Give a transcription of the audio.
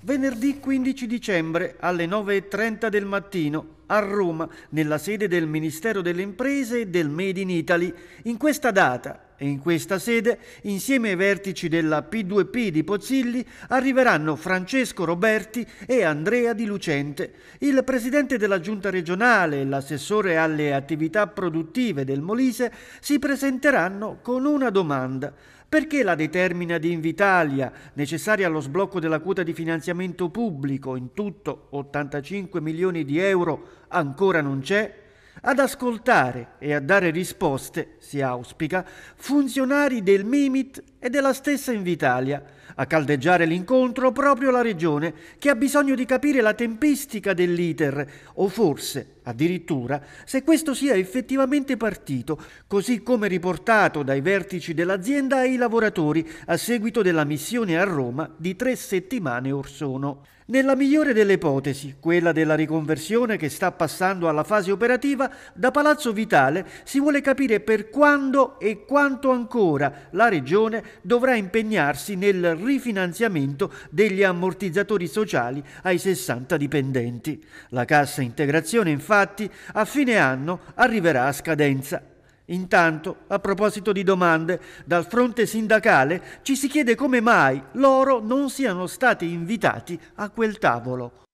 Venerdì 15 dicembre alle 9.30 del mattino a Roma, nella sede del Ministero delle Imprese e del Made in Italy. In questa data e in questa sede, insieme ai vertici della P2P di Pozzilli, arriveranno Francesco Roberti e Andrea Di Lucente, il presidente della giunta regionale e l'assessore alle attività produttive del Molise si presenteranno con una domanda. Perché la determina di Invitalia, necessaria allo sblocco della quota di finanziamento pubblico in tutto 85 milioni di euro, ancora non c'è? ad ascoltare e a dare risposte, si auspica, funzionari del MIMIT e della stessa Invitalia, a caldeggiare l'incontro proprio la Regione, che ha bisogno di capire la tempistica dell'iter, o forse, addirittura, se questo sia effettivamente partito, così come riportato dai vertici dell'azienda ai lavoratori a seguito della missione a Roma di tre settimane or sono. Nella migliore delle ipotesi, quella della riconversione che sta passando alla fase operativa, da Palazzo Vitale si vuole capire per quando e quanto ancora la Regione dovrà impegnarsi nel rifinanziamento degli ammortizzatori sociali ai 60 dipendenti. La cassa integrazione infatti a fine anno arriverà a scadenza. Intanto, a proposito di domande, dal fronte sindacale ci si chiede come mai loro non siano stati invitati a quel tavolo.